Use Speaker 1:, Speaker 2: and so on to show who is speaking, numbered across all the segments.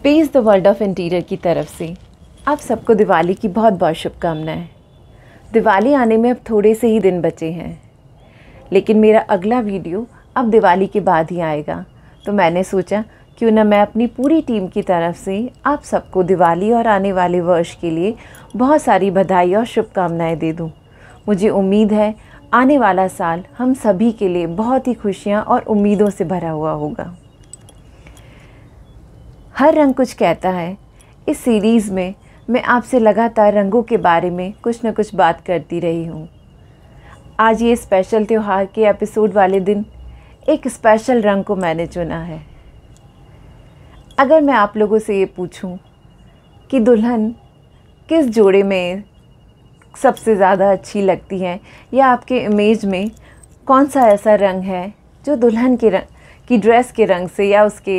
Speaker 1: space the world of interior की तरफ से आप सबको दिवाली की बहुत बहुत शुभकामनाएं दिवाली आने में अब थोड़े से ही दिन बचे हैं लेकिन मेरा अगला वीडियो अब दिवाली के बाद ही आएगा तो मैंने सोचा क्यों ना मैं अपनी पूरी टीम की तरफ से आप सबको दिवाली और आने वाले वर्ष के लिए बहुत सारी बधाई और शुभकामनाएं दे दूँ मुझे उम्मीद है आने वाला साल हम सभी के लिए बहुत ही खुशियाँ और उम्मीदों से भरा हुआ होगा हर रंग कुछ कहता है इस सीरीज़ में मैं आपसे लगातार रंगों के बारे में कुछ न कुछ बात करती रही हूँ आज ये स्पेशल त्यौहार के एपिसोड वाले दिन एक स्पेशल रंग को मैंने चुना है अगर मैं आप लोगों से ये पूछूं कि दुल्हन किस जोड़े में सबसे ज़्यादा अच्छी लगती है या आपके इमेज में कौन सा ऐसा रंग है जो दुल्हन के रंग की ड्रेस के रंग से या उसके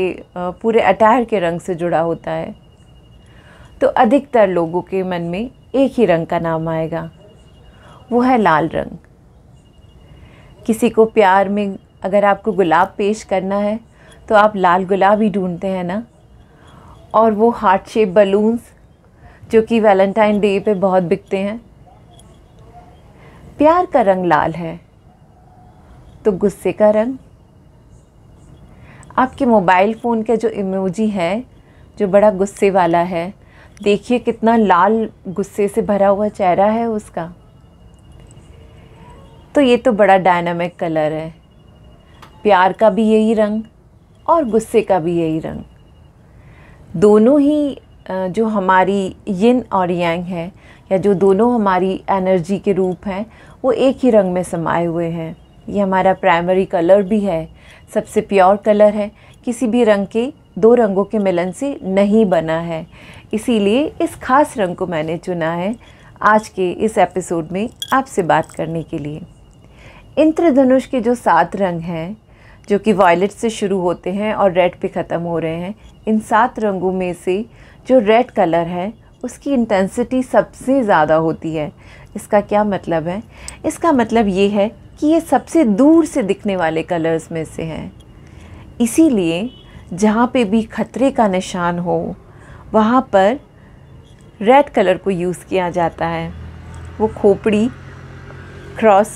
Speaker 1: पूरे अटायर के रंग से जुड़ा होता है तो अधिकतर लोगों के मन में एक ही रंग का नाम आएगा वो है लाल रंग किसी को प्यार में अगर आपको गुलाब पेश करना है तो आप लाल गुलाब ही ढूंढते हैं ना और वो हार्ट शेप बलून्स जो कि वैलेंटाइन डे पे बहुत बिकते हैं प्यार का रंग लाल है तो गुस्से का रंग आपके मोबाइल फ़ोन का जो इमोजी है जो बड़ा गुस्से वाला है देखिए कितना लाल गुस्से से भरा हुआ चेहरा है उसका तो ये तो बड़ा डायनामिक कलर है प्यार का भी यही रंग और गुस्से का भी यही रंग दोनों ही जो हमारी यिन और यांग है या जो दोनों हमारी एनर्जी के रूप हैं वो एक ही रंग में समाये हुए हैं ये हमारा प्राइमरी कलर भी है सबसे प्योर कलर है किसी भी रंग के दो रंगों के मिलन से नहीं बना है इसीलिए इस खास रंग को मैंने चुना है आज के इस एपिसोड में आपसे बात करने के लिए इंद्रधनुष के जो सात रंग हैं जो कि वायलेट से शुरू होते हैं और रेड पे ख़त्म हो रहे हैं इन सात रंगों में से जो रेड कलर है उसकी इंटेंसिटी सबसे ज़्यादा होती है इसका क्या मतलब है इसका मतलब ये है कि ये सबसे दूर से दिखने वाले कलर्स में से हैं इसीलिए जहाँ पे भी खतरे का निशान हो वहाँ पर रेड कलर को यूज़ किया जाता है वो खोपड़ी क्रॉस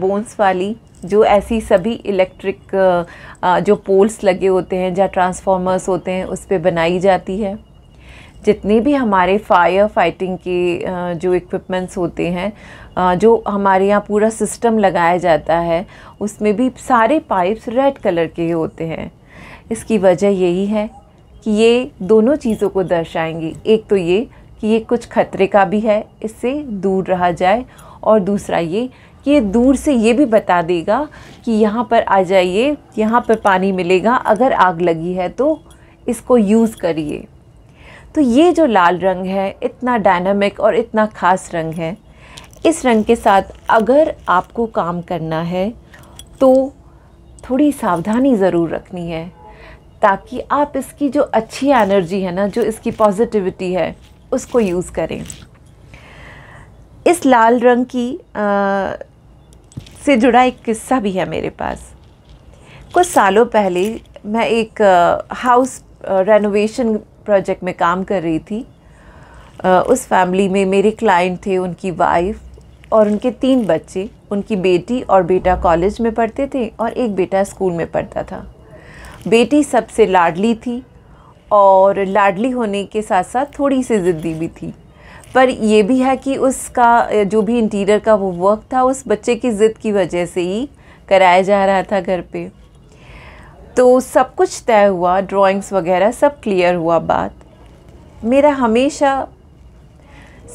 Speaker 1: बोन्स वाली जो ऐसी सभी इलेक्ट्रिक जो पोल्स लगे होते हैं जहाँ ट्रांसफार्मर्स होते हैं उस पर बनाई जाती है जितने भी हमारे फायर फाइटिंग के जो इक्विपमेंट्स होते हैं जो हमारे यहाँ पूरा सिस्टम लगाया जाता है उसमें भी सारे पाइप्स रेड कलर के होते हैं इसकी वजह यही है कि ये दोनों चीज़ों को दर्शाएंगी एक तो ये कि ये कुछ खतरे का भी है इससे दूर रहा जाए और दूसरा ये कि ये दूर से ये भी बता देगा कि यहाँ पर आ जाइए यहाँ पर पानी मिलेगा अगर आग लगी है तो इसको यूज़ करिए तो ये जो लाल रंग है इतना डायनामिक और इतना ख़ास रंग है इस रंग के साथ अगर आपको काम करना है तो थोड़ी सावधानी ज़रूर रखनी है ताकि आप इसकी जो अच्छी एनर्जी है ना जो इसकी पॉजिटिविटी है उसको यूज़ करें इस लाल रंग की आ, से जुड़ा एक किस्सा भी है मेरे पास कुछ सालों पहले मैं एक हाउस रेनोवेशन प्रोजेक्ट में काम कर रही थी उस फैमिली में मेरे क्लाइंट थे उनकी वाइफ और उनके तीन बच्चे उनकी बेटी और बेटा कॉलेज में पढ़ते थे और एक बेटा स्कूल में पढ़ता था बेटी सबसे लाडली थी और लाडली होने के साथ साथ थोड़ी सी ज़िद्दी भी थी पर यह भी है कि उसका जो भी इंटीरियर का वो वर्क था उस बच्चे की ज़िद की वजह से ही कराया जा रहा था घर पे तो सब कुछ तय हुआ ड्राइंग्स वगैरह सब क्लियर हुआ बात मेरा हमेशा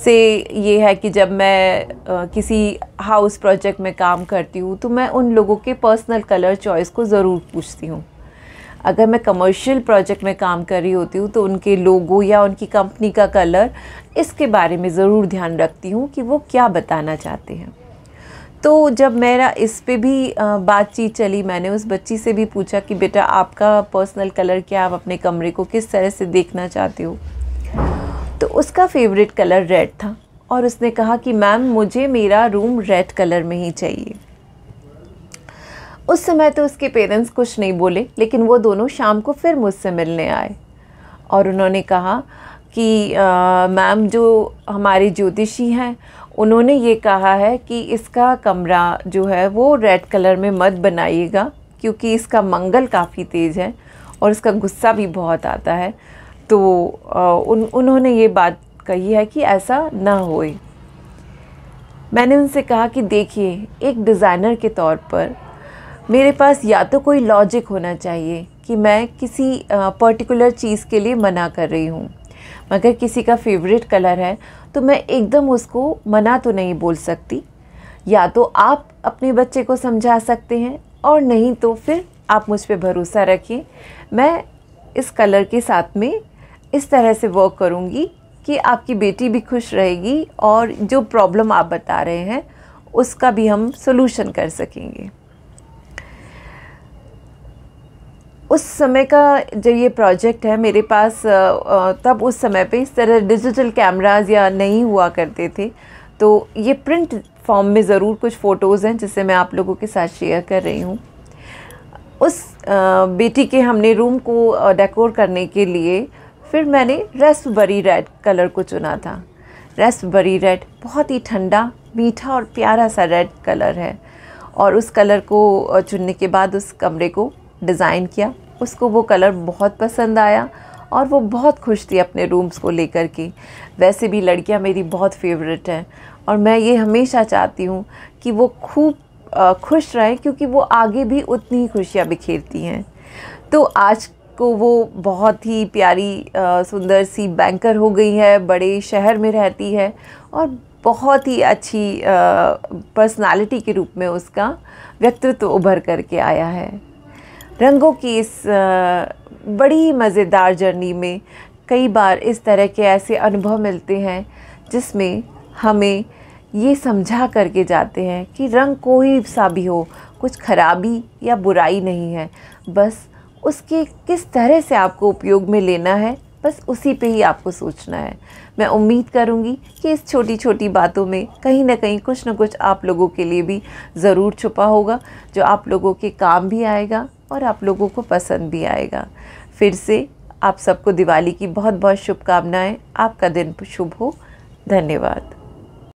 Speaker 1: से ये है कि जब मैं आ, किसी हाउस प्रोजेक्ट में काम करती हूँ तो मैं उन लोगों के पर्सनल कलर चॉइस को ज़रूर पूछती हूँ अगर मैं कमर्शियल प्रोजेक्ट में काम कर रही होती हूँ तो उनके लोगो या उनकी कंपनी का कलर इसके बारे में ज़रूर ध्यान रखती हूँ कि वो क्या बताना चाहते हैं तो जब मेरा इस पर भी बातचीत चली मैंने उस बच्ची से भी पूछा कि बेटा आपका पर्सनल कलर क्या आप अपने कमरे को किस तरह से देखना चाहते हो तो उसका फेवरेट कलर रेड था और उसने कहा कि मैम मुझे मेरा रूम रेड कलर में ही चाहिए उस समय तो उसके पेरेंट्स कुछ नहीं बोले लेकिन वो दोनों शाम को फिर मुझसे मिलने आए और उन्होंने कहा कि मैम जो हमारे ज्योतिषी हैं उन्होंने ये कहा है कि इसका कमरा जो है वो रेड कलर में मत बनाइएगा क्योंकि इसका मंगल काफ़ी तेज़ है और इसका गुस्सा भी बहुत आता है तो उन उन्होंने ये बात कही है कि ऐसा ना होए मैंने उनसे कहा कि देखिए एक डिज़ाइनर के तौर पर मेरे पास या तो कोई लॉजिक होना चाहिए कि मैं किसी पर्टिकुलर चीज़ के लिए मना कर रही हूँ मगर किसी का फेवरेट कलर है तो मैं एकदम उसको मना तो नहीं बोल सकती या तो आप अपने बच्चे को समझा सकते हैं और नहीं तो फिर आप मुझ पर भरोसा रखिए मैं इस कलर के साथ में इस तरह से वर्क करूँगी कि आपकी बेटी भी खुश रहेगी और जो प्रॉब्लम आप बता रहे हैं उसका भी हम सोल्यूशन कर सकेंगे उस समय का जो ये प्रोजेक्ट है मेरे पास तब उस समय पे इस तरह डिजिटल कैमराज या नहीं हुआ करते थे तो ये प्रिंट फॉर्म में ज़रूर कुछ फ़ोटोज़ हैं जिसे मैं आप लोगों के साथ शेयर कर रही हूँ उस बेटी के हमने रूम को डेकोर करने के लिए फिर मैंने बरी रेड कलर को चुना था बरी रेड बहुत ही ठंडा मीठा और प्यारा सा रेड कलर है और उस कलर को चुनने के बाद उस कमरे को डिज़ाइन किया उसको वो कलर बहुत पसंद आया और वो बहुत खुश थी अपने रूम्स को लेकर के वैसे भी लड़कियां मेरी बहुत फेवरेट हैं और मैं ये हमेशा चाहती हूँ कि वो खूब खुश रहें क्योंकि वो आगे भी उतनी ही खुशियाँ बिखेरती हैं तो आज को वो बहुत ही प्यारी सुंदर सी बैंकर हो गई है बड़े शहर में रहती है और बहुत ही अच्छी पर्सनालिटी के रूप में उसका व्यक्तित्व उभर करके आया है रंगों की इस बड़ी मज़ेदार जर्नी में कई बार इस तरह के ऐसे अनुभव मिलते हैं जिसमें हमें ये समझा करके जाते हैं कि रंग कोई सा भी हो कुछ खराबी या बुराई नहीं है बस उसके किस तरह से आपको उपयोग में लेना है बस उसी पे ही आपको सोचना है मैं उम्मीद करूँगी कि इस छोटी छोटी बातों में कहीं ना कहीं कुछ ना कुछ आप लोगों के लिए भी ज़रूर छुपा होगा जो आप लोगों के काम भी आएगा और आप लोगों को पसंद भी आएगा फिर से आप सबको दिवाली की बहुत बहुत शुभकामनाएं आपका दिन शुभ हो धन्यवाद